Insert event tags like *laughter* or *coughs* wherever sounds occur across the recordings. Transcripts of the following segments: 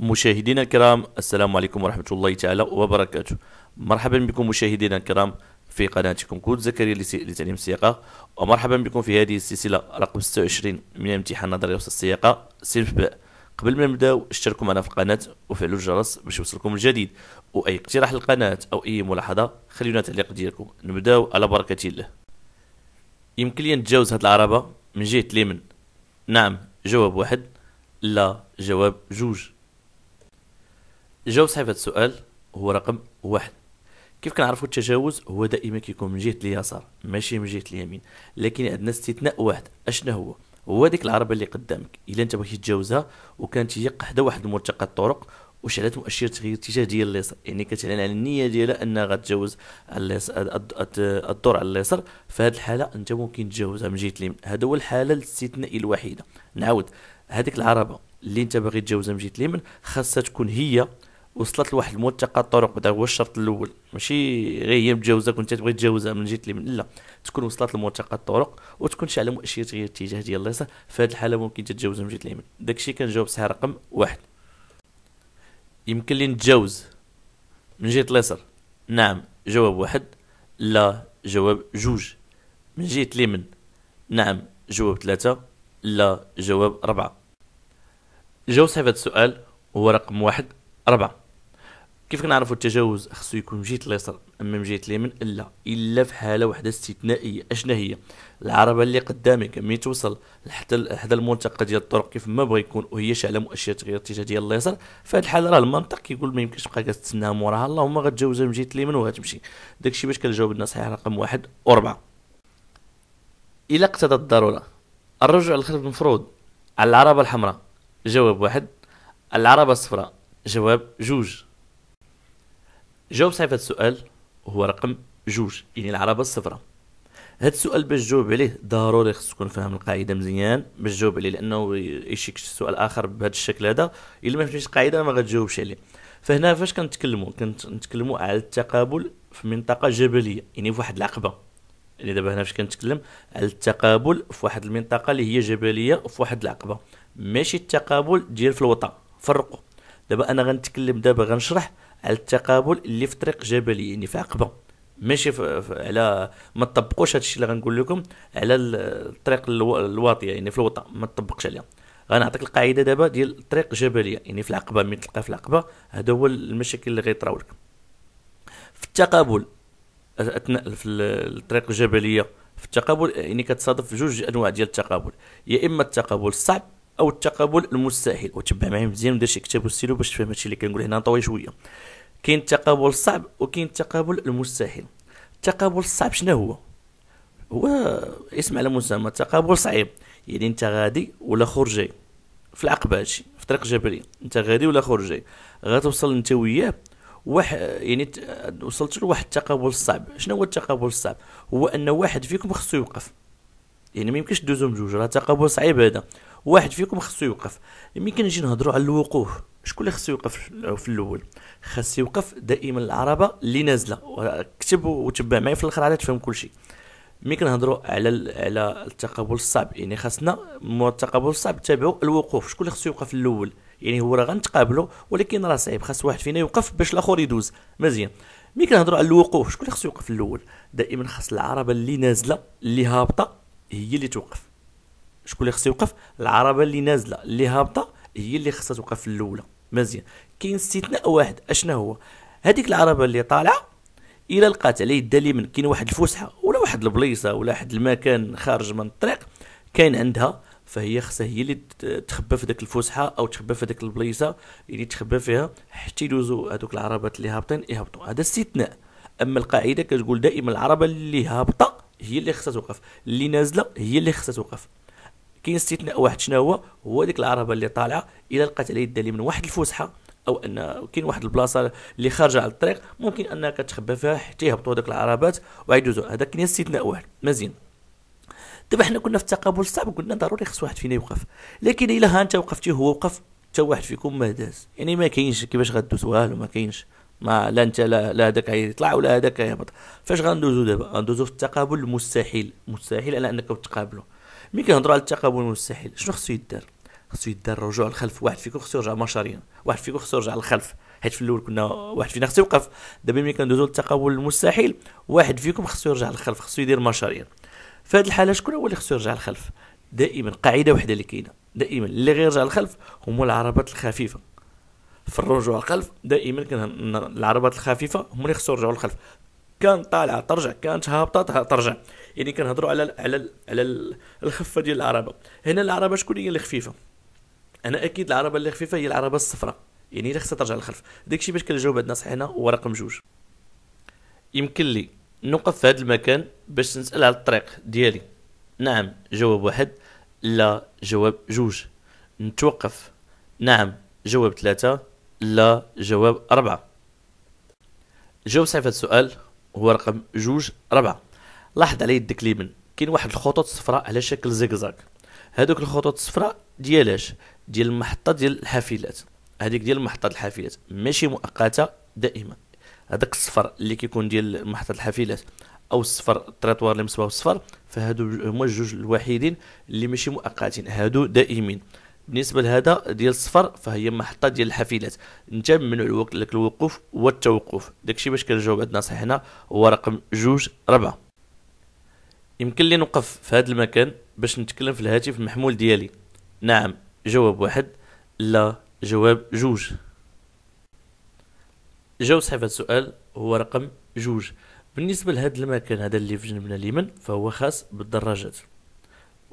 مشاهدينا الكرام السلام عليكم ورحمة الله تعالى وبركاته مرحبا بكم مشاهدينا الكرام في قناتكم كود زكريا لتعليم السياقة ومرحبا بكم في هذه السلسلة رقم 26 من امتحان نظرية وسط السياقة سلف باء قبل ما نبداو اشتركوا معنا في القناة وفعلوا الجرس باش يوصلكم الجديد واي اقتراح للقناة او اي ملاحظة خليونا تعليق ديالكم نبداو على بركة الله يمكن لي نتجاوز هاد العربة من جهة اليمن نعم جواب واحد لا جواب جوج جاوب صاحب هذا السؤال هو رقم واحد كيف كنعرفوا التجاوز هو دائما كيكون من جهه اليسار ماشي من جهه اليمين لكن عندنا استثناء واحد اشنا هو هو ديك العربه اللي قدامك الا انت بغيتي تجاوزها وكانت هي قحده واحد الملتقى الطرق وشعلت مؤشر تغيير اتجاه ديال اليسار يعني كتعلن على النيه ديالها انها غتجاوز الدور على اليسار في هذه الحاله انت ممكن تجاوزها من جهه اليمين هذا هو الحاله الاستثنائيه الوحيده نعاود هذيك العربه اللي انت باغي تجاوزها من جهه اليمين خاصها تكون هي وصلت لواحد الملتقى الطرق هذا هو الشرط الاول ماشي غير هي متجاوزاك كنت تبغي تجاوزها من جيت لي من لا تكون وصلت لملتقى الطرق وتكون على مؤشرات غير الاتجاه ديال اليسار في هذه الحاله ممكن تتجاوزها من جهه اليمين داكشي كنجاوب صحيح رقم واحد يمكن لي نتجاوز من جهه اليسار نعم جواب واحد لا جواب جوج من جهه اليمين نعم جواب ثلاثة لا جواب أربعة جواب صحيح هذا السؤال هو رقم واحد أربعة كيف كنعرفوا التجاوز خصو يكون من جهه اليسار اما من جهه اليمين لا الا في حاله واحده استثنائيه اشنا هي العربه اللي قدامك ملي توصل حتى حدا الملتقى ديال الطرق كيف ما بغى يكون وهي شاعله مؤشر تغيير الاتجاه ديال اليسار في هذه الحاله راه المنطق كيقول ما يمكنش تبقى كتسنى موراها اللهم غتجاوزها من جهه اليمين وغتمشي داكشي باش كنجاوب الناس صحيح رقم واحد وربعه الى اقتضت الضروره الرجوع للخلف المفروض على العربه الحمراء جواب واحد العربه الصفراء جواب جوج جاوب صحيح هذا السؤال هو رقم جوج يعني العربه الصفراء هاد السؤال باش تجاوب عليه ضروري خصك تكون فاهم القاعده مزيان باش تجاوب عليه لانه يشيك سؤال اخر بهذا الشكل هذا الا ما فهمتيش القاعده ما غتجاوبش عليه فهنا فاش كنتكلموا كنتكلموا على التقابل في منطقه جبليه يعني في واحد العقبه يعني دابا هنا فاش كنتكلم على التقابل في واحد المنطقه اللي هي جبليه في واحد العقبه ماشي التقابل ديال في الوطا فرقوا دابا انا غنتكلم دابا غنشرح على التقابل اللي في طريق جبلي يعني في عقبه ماشي على ما تطبقوش هادشي اللي غنقول لكم على الطريق الواطيه يعني في الوطا ما تطبقش عليها غنعطيك القاعده دابا ديال الطريق جبليه يعني في العقبه ملي تلقى في العقبه هذا هو المشاكل اللي غيطراو لك في التقابل اثناء في الطريق الجبليه في التقابل يعني كتصادف جوج انواع ديال التقابل يا اما التقابل الصعب او التقابل المستحيل وتبع معايا مزيان ودير شي كتاب وستيلو باش تفهم هادشي اللي كنقول هنا نطوي شويه كاين التقابل الصعب وكاين التقابل المستحيل التقابل الصعب شنو هو هو اسم على مسمى تقابل صعيب يعني انت غادي ولا خرجي في العقبه هادشي في طريق جبلي انت غادي ولا خرجي غتوصل انت وياه يعني واحد يعني وصلت لواحد التقابل الصعب شنو هو التقابل الصعب هو ان واحد فيكم خصو يوقف يعني ما يمكنش دوزو بجوج راه تقابل صعيب هذا واحد فيكم خصو يوقف ملي كنجي نهضروا على الوقوف شكون اللي خصو يوقف في الاول خاص يوقف دائما العربه اللي نازله كتب وتبع معايا في الاخر عاد تفهم كل شيء ملي كنهضروا على على التقابل الصعب يعني خاصنا مو التقابل الصعب تابعوا الوقوف شكون اللي خصو يوقف الاول يعني هو راه غنتقابلوا ولكن راه صعيب خاص واحد فينا يوقف باش الاخر يدوز مزيان ملي كنهضروا على الوقوف شكون اللي خصو يوقف الاول دائما خاص العربه اللي نازله اللي هابطه هي اللي توقف شكون اللي خصو يوقف العربه اللي نازله اللي هابطه هي اللي خصها توقف الاولى مزيان كاين استثناء واحد اشنا هو هذيك العربه اللي طالعه الى لقات على يدها اليمين كاين واحد الفسحه ولا واحد البليصه ولا واحد المكان خارج من الطريق كاين عندها فهي خصها هي اللي تخبى في ذاك الفسحه او تخبى في ذاك البليصه اللي يعني تخبى فيها حتى يدوزوا هذوك العربات اللي هابطين يهبطوا هذا استثناء اما القاعده كتقول دائما العربه اللي هابطه هي اللي خصها توقف اللي نازله هي اللي خصها توقف كاين استثناء واحد شنو هو هو ديك العربه اللي طالعه الى لقات عليه الدليل من واحد الفسحه او ان كاين واحد البلاصه اللي خارجه على الطريق ممكن انها كتخبى فيها حتى يهبطوا دوك العربات ويدوزوا هذا كاين استثناء واحد مزيان دابا حنا كنا في التقابل الصعب قلنا ضروري خص واحد فينا يوقف لكن الا ها انت وقفتي إيه هو وقف حتى واحد فيكم ما داز يعني ما كاينش كيفاش غدوز والو ما كاينش ما لا انت لا هذاك يطلع ولا هذاك يهبط فاش غندوزو دابا غندوزو في التقابل المستحيل مستحيل على انكم تقابلوا مين كنهضروا على التقابل المستحيل شنو خصو يدار خصو يدار رجوع الخلف واحد فيكم خصو يرجع مشاريا واحد فيكم خصو يرجع للخلف حيت في الاول كنا واحد فينا خصو يوقف دابا ملي كندوزو للتقابل المستحيل واحد فيكم خصو يرجع للخلف خصو يدير مشاريا في هذه الحاله شكون هو اللي خصو يرجع للخلف دائما قاعده وحده اللي كاينه دائما اللي غيرجع للخلف هما العربات الخفيفه في الرجوع الخلف دائما كان العربات الخفيفه هما اللي خصو يرجعوا للخلف كان طالعه ترجع كانت هابطه ترجع يعني كنهضروا على الـ على الـ على الـ الخفه ديال العربه هنا العربه شكون هي اللي خفيفه انا اكيد العربه اللي خفيفه هي العربه الصفراء يعني اللي خصها ترجع للخلف داكشي باش كنجاوب عندنا الناس هنا هو رقم جوج يمكن لي نوقف في هذا المكان باش نسال على الطريق ديالي نعم جواب واحد لا جواب جوج نتوقف نعم جواب ثلاثة لا جواب أربعة جاوب صحيح هذا السؤال هو رقم جوج ربعة لاحظ على يدك اليمين كاين واحد الخطوط صفراء على شكل زيكزاك هذوك الخطوط الصفراء ديالاش ديال المحطة ديال الحافلات هذيك ديال محطة الحافلات ماشي مؤقتة دائما هذاك الصفر اللي كيكون ديال محطة الحافلات او الصفر التريطوار اللي مصباح الصفر فهادو هما الجوج الوحيدين اللي ماشي مؤقتين هادو دائمين بالنسبه لهذا ديال الصفر فهي محطه ديال الحافلات انت ممنوع الوقت لك الوقوف والتوقف داكشي باش كنجاوب عندنا صح هنا هو رقم جوج ربعة يمكن لي نوقف في هذا المكان باش نتكلم في الهاتف المحمول ديالي نعم جواب واحد لا جواب جوج جاوب صحيح هذا السؤال هو رقم جوج بالنسبه لهذا المكان هذا اللي في جنبنا اليمن فهو خاص بالدراجات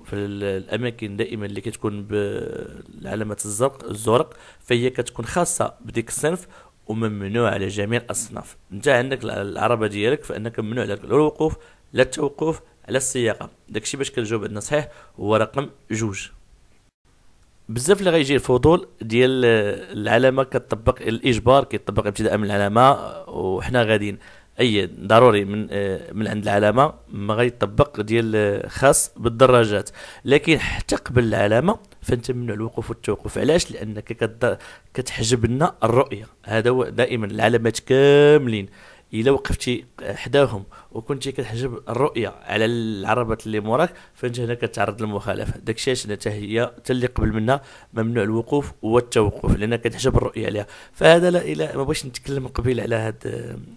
في الاماكن دائما اللي كتكون بالعلامات الزرق الزرق فهي كتكون خاصه بديك الصنف وممنوع على جميع الاصناف انت عندك العربه ديالك فانك ممنوع على الوقوف لا التوقف على السياقه داكشي باش كنجاوب عندنا صحيح هو رقم جوج بزاف اللي غيجي الفضول ديال آه، العلامه كتطبق الاجبار كيطبق ابتداء من العلامه آه، وحنا غاديين اي ضروري من آه، من عند العلامه ما غيطبق ديال آه، خاص بالدراجات لكن حتى قبل العلامه فانت ممنوع الوقوف والتوقف علاش لانك كتحجب لنا الرؤيه هذا هو دائما العلامات كاملين الا وقفتي حداهم وكنتي كتحجب الرؤيه على العربات اللي موراك فانت هنا كتعرض للمخالفه داكشي علاش حتى هي حتى اللي قبل منها ممنوع الوقوف والتوقف لان كتحجب الرؤيه عليها فهذا لا الى ما بغيتش نتكلم قبيل على هاد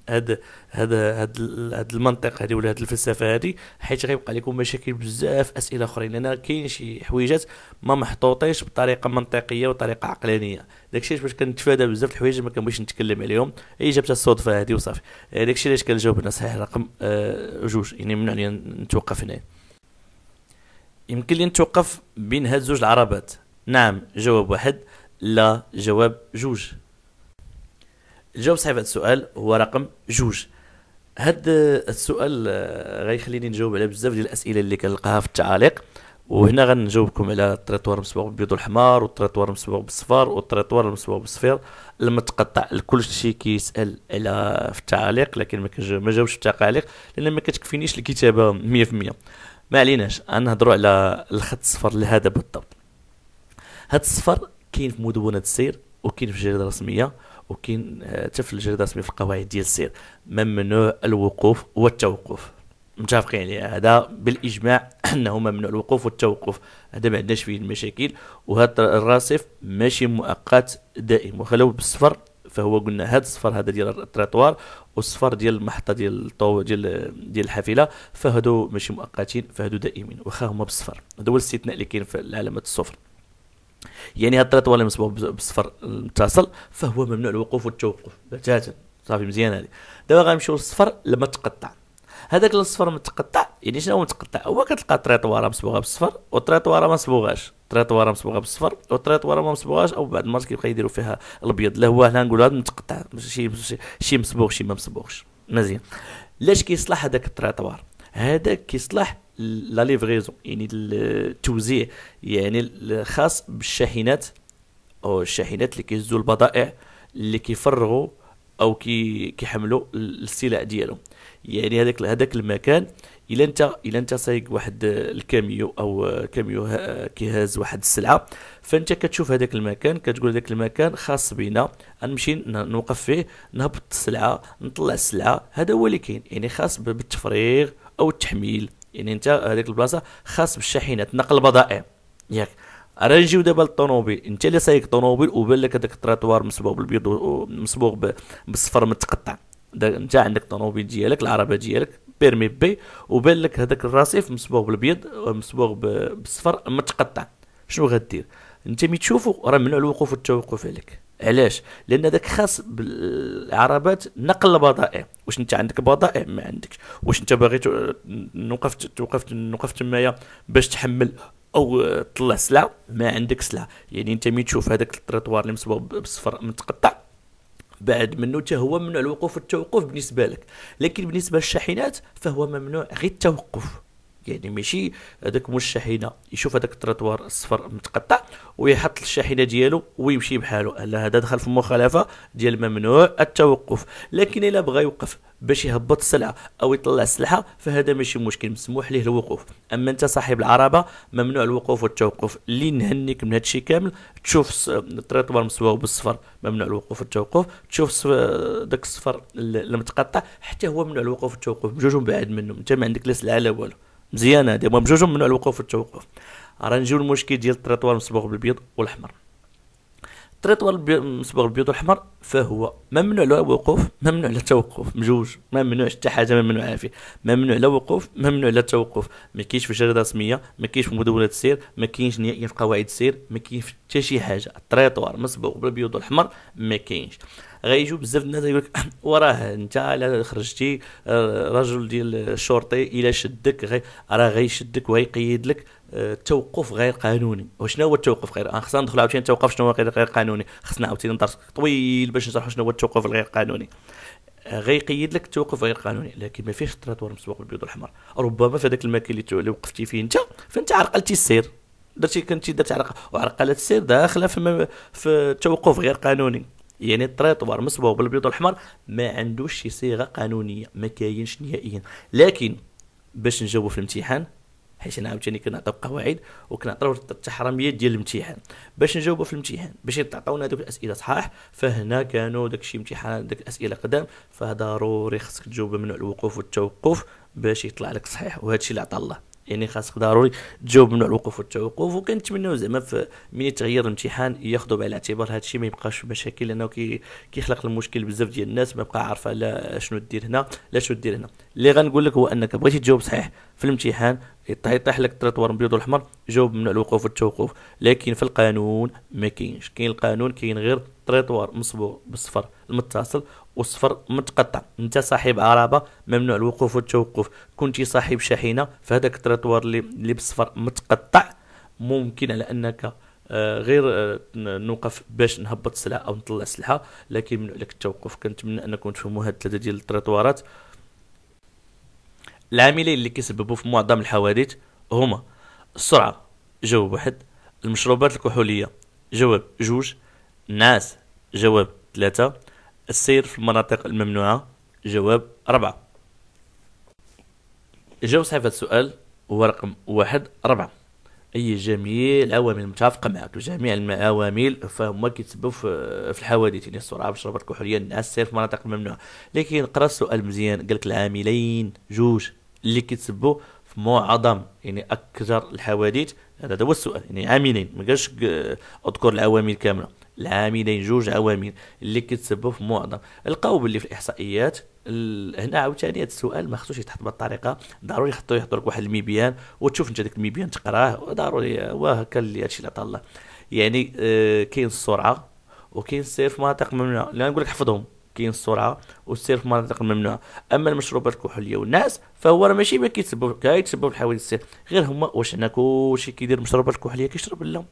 هاد هاد هاد, هاد المنطق هذه ولا هاد الفلسفه هذه حيت غيبقى لكم مشاكل بزاف اسئله اخرين لان كاين شي حويجات ما محطوطينش بطريقه منطقيه وطريقه عقلانيه داكشي علاش باش كنتفادى بزاف الحوايج ما كنبغيش نتكلم عليهم هي جابتها الصدفه هذه وصافي داكشي علاش كنجاوب هنا صحيح رقم آه، آه، جوج يعني ممنوع لي نتوقف هنا يمكن لي نتوقف بين هاد زوج العربات نعم جواب واحد لا جواب جوج الجواب صحيح هذا السؤال هو رقم جوج هاد السؤال آه، غيخليني نجاوب على بزاف ديال الاسئله اللي كنلقاها في التعاليق وهنا غنجاوبكم على التريطوار المصبوغ بالبيض والحمار والتريطوار المصبوغ بالصفار والتريطوار المصبوغ بالصفير المتقطع لكل شيء كيسال على في التعاليق لكن ما جاوبش في التعاليق لان ما كتكفينيش الكتابه 100% ما عليناش نهضروا على الخط الصفر لهذا بالضبط هذا الصفر كاين في مدونه السير وكاين في الجريده الرسميه وكاين آه، حتى في الجريده الرسميه في القواعد ديال السير ممنوع الوقوف والتوقف متفقين عليه هذا بالاجماع *clears throat* انه ممنوع الوقوف والتوقف هذا ما عندناش فيه المشاكل وهذا الرصيف ماشي مؤقت دائم وخلو بالصفر فهو قلنا هذا الصفر هذا ديال التريطوار والصفر ديال المحطه ديال الطو ديال ديال الحافله فهادو ماشي مؤقتين فهادو دائمين واخا هما بالصفر هذا هو الاستثناء اللي كاين في العلامات الصفر يعني هاد التريطوار اللي مصبوغ بالصفر المتصل فهو ممنوع الوقوف والتوقف بتاتا صافي مزيان هذه دابا غنمشيو للصفر لما تقطع هذاك الاصفر متقطع يعني شنو هو متقطع هو كتلقى طريطواره مصبوغه بالصفر وطريطواره ما مصبوغاش طريطواره مصبوغه بالصفر وطريطواره ما مصبوغاش او بعض المرات كيبقى يديروا فيها الابيض لا هو هنا نقول هذا متقطع شي شي مصبوغ شي ما مصبوغش مزيان لاش كيصلح هذاك الطريطوار هذاك كيصلح لا ليفريزون يعني التوزيع يعني الخاص بالشاحنات او الشاحنات اللي كيهزوا البضائع اللي كيفرغوا او كي كيحملوا السلع ديالهم يعني هذاك هذاك المكان الا انت الا انت سايق واحد الكاميو او كاميو كيهاز واحد السلعه فانت كتشوف هذاك المكان كتقول هذاك المكان خاص بنا نمشي نوقف فيه نهبط السلعه نطلع السلعه هذا هو اللي كاين يعني خاص بالتفريغ او التحميل يعني انت هذيك البلاصه خاص بالشاحنات نقل البضائع ياك راه نجيو دابا للطوموبيل انت اللي سايق طوموبيل وبان لك هذاك التراتوار مصبوغ بالبيض ومصبوغ بالصفر متقطع انت عندك طوموبيل ديالك العربه ديالك بيرمي بي وبان لك هذاك الرصيف مصبوغ بالبيض مصبوغ بالصفر متقطع شنو غدير انت مي تشوفو راه ممنوع الوقوف والتوقف عليك علاش لان هذاك خاص بالعربات نقل البضائع واش انت عندك بضائع ما عندكش واش انت باغي نوقف توقف نوقف تمايا باش تحمل او طلع سلعه ما عندك سلعه يعني انت مي تشوف هذاك التريطوار اللي مصبوغ بالصفر متقطع بعد منه حتى هو ممنوع الوقوف والتوقف بالنسبه لك لكن بالنسبه للشاحنات فهو ممنوع غير التوقف يعني ماشي هذاك مول الشاحنه يشوف هذاك التراتوار الصفر متقطع ويحط الشاحنه ديالو ويمشي بحالو هذا دخل في مخالفه ديال ممنوع التوقف لكن الا بغى يوقف باش يهبط السلعه او يطلع السلحه فهذا ماشي مشكل مسموح ليه الوقوف اما انت صاحب العربه ممنوع الوقوف والتوقف اللي نهنيك من هادشي كامل تشوف الطريطوار مسواو بالصفر ممنوع الوقوف والتوقف تشوف داك الصفر المتقطع حتى هو ممنوع الوقوف والتوقف بجوجهم بعد منهم انت ما عندك لا سلعه لا والو مزيانه هذه بجوجهم ممنوع الوقوف والتوقف راه نجيو المشكل ديال الطريطوار مصبوغ بالبيض والاحمر التريطوار مصبغ الابيض الاحمر فهو ممنوع لا الوقوف ممنوع لا التوقف مجوج ممنوع حتى حاجه ممنوع فيه ممنوع لا الوقوف ممنوع لا التوقف ما كاينش في الجريده الرسميه ما كاينش في مدونات السير ما كاينش نهائيا في قواعد السير ما كاين حتى شي حاجه التريطوار مصبغ بالبيض الاحمر ما كاينش غايجيو بزاف الناس يقول لك *coughs* وراه انت الا خرجتي آه، رجل ديال الشرطي الا شدك راه غيشدك وغيقيد لك التوقف غير قانوني وشنو هو التوقف غير خصنا ندخل عاوتاني التوقف شنو هو غير قانوني خصنا عاوتاني درس طويل باش نشرحوا شنو هو التوقف الغير قانوني غيقيد لك التوقف غير قانوني لكن ما فيهش تراتور مسبوق بالبيض الاحمر ربما في هذاك المكان اللي وقفتي فيه انت فانت عرقلتي السير درتي كنتي درت عرق وعرقلت السير داخله في, في توقف غير قانوني يعني التريطوار مصبوغ بالبيض الاحمر ما عندوش شي صيغه قانونيه ما كاينش نهائيا لكن باش نجاوبوا في الامتحان حيت انا عاوتاني كنعطيو قواعد وكنعطيو التحرميات ديال الامتحان باش نجاوبوا في الامتحان باش تعطيونا هذوك الاسئله صحاح فهنا كانوا داكشي امتحان داك الاسئله قدام فضروري خصك تجاوب ممنوع الوقوف والتوقف باش يطلع لك صحيح وهذا الشيء اللي عطى الله يعني خاصك ضروري تجاوب ممنوع الوقوف والتوقف وكنتمناو زعما ملي تغير الامتحان ياخذوا بعين الاعتبار هذا الشيء ما يبقاش مشاكل لانه كي كيخلق المشكل بزاف ديال الناس ما بقى عارفه لا شنو دير هنا لا شنو دير هنا اللي غنقول لك هو انك بغيتي تجاوب صحيح في الامتحان يطيح لك التريطوار الابيض والاحمر جاوب ممنوع الوقوف والتوقف لكن في القانون ما كاينش كاين القانون كاين غير تريطوار مصبوغ بالصفر المتصل والصفر متقطع انت صاحب عربه ممنوع الوقوف والتوقف كنتي صاحب شاحنه فهذاك التريطوار اللي, اللي بالصفر متقطع ممكن على انك آه، غير آه، نوقف باش نهبط سلعه او نطلع سلعه لكن ممنوع لك التوقف كنتمنى انكم تفهموا هاد الثلاثه ديال التريطوارات العاملين اللي كيسببوا في معظم الحوادث هما السرعه جواب واحد المشروبات الكحوليه جواب جوج النعاس جواب ثلاثة السير في المناطق الممنوعة جواب أربعة جاوب صحيفة السؤال هو رقم واحد أربعة اي جميع العوامل متفق معك جميع العوامل فهم كيتسببوا في الحوادث يعني السرعه والشرب الكحوليه النعاس في المناطق الممنوعه لكن قرا السؤال مزيان قال لك العاملين جوج اللي كيتسببوا في معظم يعني اكثر الحوادث هذا هو السؤال يعني عاملين ما قالش اذكر العوامل كامله العاملين جوج عوامل اللي كيتسببوا في معظم لقاو باللي في الاحصائيات هنا عاوتاني هذا السؤال ما خصوش يتحط بهذه الطريقه ضروري يحطوا يحضر لك واحد الميبيان وتشوف انت ذاك الميبيان تقراه ضروري وهكا اللي هادشي اللي عطاه الله يعني آه كاين السرعه وكاين السير في مناطق ممنوعه لا نقول لك حفظهم كاين السرعه والسير في مناطق ممنوعه اما المشروبات الكحوليه والناس فهو راه ماشي ما كيتسبوا كيتسبوا في الحوادث السير غير هما واش هنا كلشي كيدير المشروبات الكحوليه كيشرب لا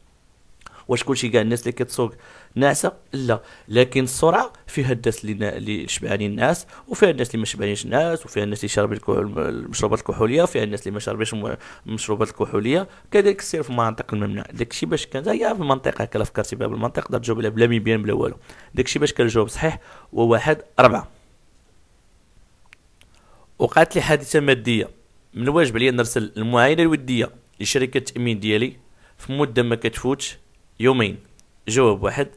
واش كلشي كاع الناس اللي كتسوق ناعسه لا لكن السرعه فيها الناس اللي, شبعانين الناس وفيها الناس اللي ما شبعانينش الناس وفيها الناس اللي شاربين المشروبات الكحوليه وفيها الناس اللي ما شاربينش المشروبات الكحوليه كذلك السير في المناطق الممنوع داكشي باش كان هي في المنطقه هكا فكرتي بها بالمنطق تقدر تجاوب بلا مبيان بلا والو داكشي باش كان الجواب صحيح هو واحد أربعة وقعت لي حادثه ماديه من الواجب عليا نرسل المعاينه الوديه لشركه التامين ديالي في مده ما كتفوتش يومين جواب واحد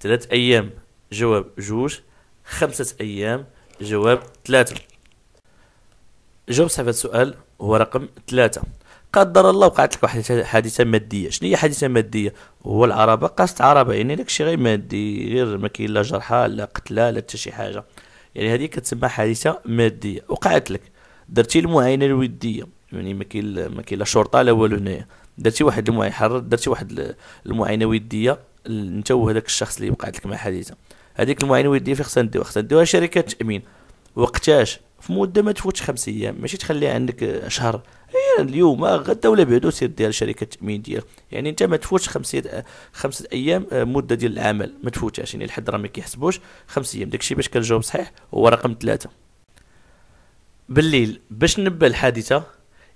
ثلاث ايام جواب جوج خمسة ايام جواب ثلاثة جواب صحيح السؤال هو رقم ثلاثة قدر الله وقعت لك واحد حادثه ماديه شنو هي حادثه ماديه هو العربه قاست عربه يعني داكشي غير مادي غير ما كاين لا جرحى لا قتلى لا حتى شي حاجه يعني هذه كتسمى حادثه ماديه وقعت لك درتي المعاينه الوديه يعني ما كاين ما كاين لا شرطه لا والو هنايا درتي واحد المعاينه حرر درتي واحد المعاينه وديه انت وهذاك الشخص اللي وقعت لك مع حادثه هذيك المعاينه وديه فين خصنا نديوها خصنا نديوها شركه تامين وقتاش في مده ما تفوتش خمس ايام ماشي تخليها عندك شهر يعني اليوم آه، غدا ولا بعدو سير ديال شركه التامين ديالك يعني انت ما تفوتش خمس خمسه ايام آه، مده ديال العمل ما تفوتهاش يعني الحد راه ما كيحسبوش خمس ايام داكشي باش كنجاوب صحيح هو رقم ثلاثه بالليل باش نبه الحادثه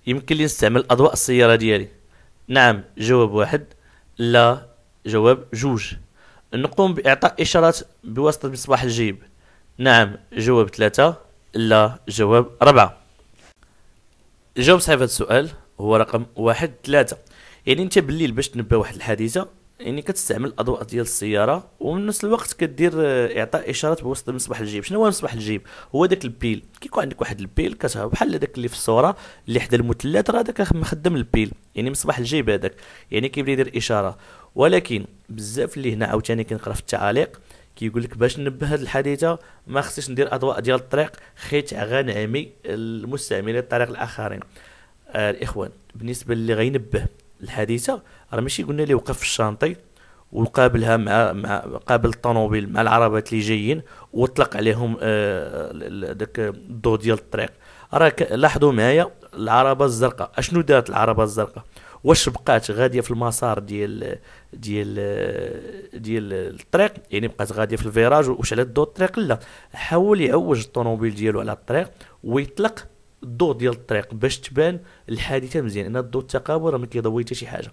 يمكن لي نستعمل اضواء السياره ديالي نعم جواب واحد لا جواب جوج نقوم بإعطاء إشارات بواسطة مصباح الجيب نعم جواب ثلاثة لا جواب ربعة الجواب صحيح هذا السؤال هو رقم واحد ثلاثة يعني انت بالليل باش تنبه واحد الحادثة يعني كتستعمل الاضواء ديال السياره ومن نفس الوقت كدير آه، اعطاء اشارات بوسط المصباح الجيب شنو هو المصباح الجيب هو داك البيل كيكون عندك واحد البيل كتهو بحال داك اللي في الصوره اللي حدا المثلث راه داك مخدم البيل يعني مصباح الجيب هذاك يعني كيبدا يدير اشاره ولكن بزاف اللي هنا عاوتاني كنقرا في التعاليق كيقول لك باش نبه هذه الحادثه ما خصنيش ندير اضواء ديال الطريق حيت غنعمي المستعملين الطريق الاخرين آه الاخوان بالنسبه اللي غينبه الحادثه راه ماشي قلنا ليه وقف في الشانطي وقابلها مع مع قابل الطوموبيل مع العربات اللي جايين وطلق عليهم آه، داك الضوء ديال الطريق راه لاحظوا معايا العربه الزرقاء اشنو دارت العربه الزرقاء واش بقات غاديه في المسار ديال ديال ديال الطريق يعني بقات غاديه في الفيراج وشعلت ضوء الطريق لا حاول يعوج الطوموبيل ديالو على الطريق ويطلق الضوء ديال الطريق باش تبان الحادثه مزيان انا الضوء التقابل راه ما كيضوي حتى شي حاجه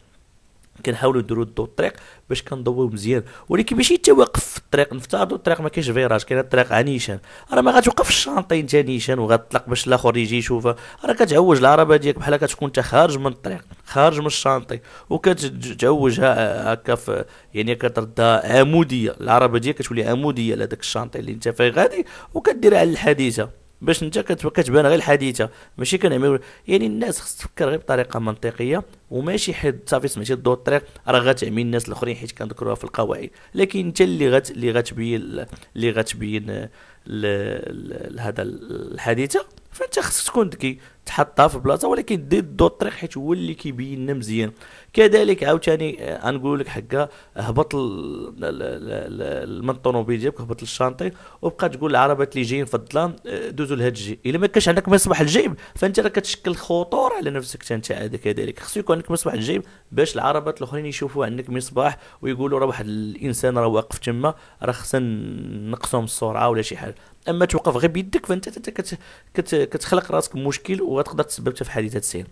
كنحاولوا نديروا الضوء الطريق باش كنضويو مزيان ولكن ماشي حتى واقف في الطريق نفترضوا الطريق ما كاينش فيراج كاين الطريق نيشان راه ما غاتوقف الشانطي انت نيشان وغتطلق باش الاخر يجي يشوفها راه كتعوج العربه ديالك بحال كتكون انت خارج من الطريق خارج من الشانطي وكتعوجها هكا في يعني كتردها عموديه العربه ديالك كتولي عموديه لهذاك الشانطي اللي انت فيه غادي وكدير على الحديثه باش انت كتبان غير الحديثه ماشي كنعمل يعني الناس خص تفكر غير بطريقه منطقيه وماشي حيت صافي سمعتي الضوء الطريق راه غتعمي الناس الاخرين حيت كنذكروها في القواعد لكن انت اللي غت اللي غتبين اللي غتبين هذا الحديثه فانت خصك تكون ذكي تحطها في بلاصه ولكن دي دو الطريق حيت هو اللي كيبين لنا مزيان كذلك عاوتاني غنقول آه، لك حقا هبط من الطوموبيل ديالك هبط للشانطي وبقى تقول العربات اللي جايين في الظلام آه، دوزوا لهذا الجيب الا ما كانش عندك مصباح الجيب فانت راه كتشكل خطوره على نفسك انت عاد كذلك خصو يكون عندك مصباح الجيب باش العربات الاخرين يشوفوا عندك مصباح ويقولوا راه واحد الانسان راه واقف تما راه خصنا نقصهم السرعه ولا شي حاجه اما توقف غير بيدك فانت كت كت كتخلق راسك مشكل وغتقدر تسبب في حادثه سير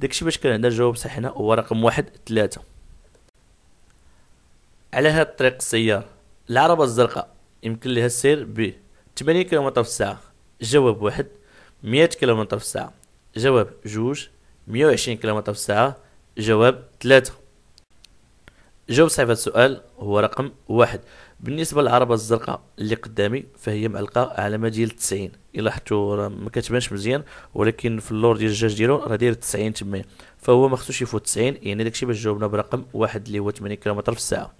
داكشي باش كان عندنا الجواب صحيح هنا هو رقم واحد ثلاثة على هاد الطريق السيار العربة الزرقاء يمكن لها السير ب 80 كيلومتر في الساعة جواب واحد 100 كيلومتر في الساعة جواب جوج 120 كيلومتر في الساعة جواب ثلاثة جواب صحيح هاد السؤال هو رقم واحد بالنسبه للعربه الزرقاء اللي قدامي فهي معلقه علامه ديال 90 الا حتو راه ما كتبانش مزيان ولكن في اللور ديال الجاج ديالو راه داير 90 تما فهو ما خصوش يفوت 90 يعني داكشي باش جاوبنا برقم واحد اللي هو 80 كيلومتر في الساعه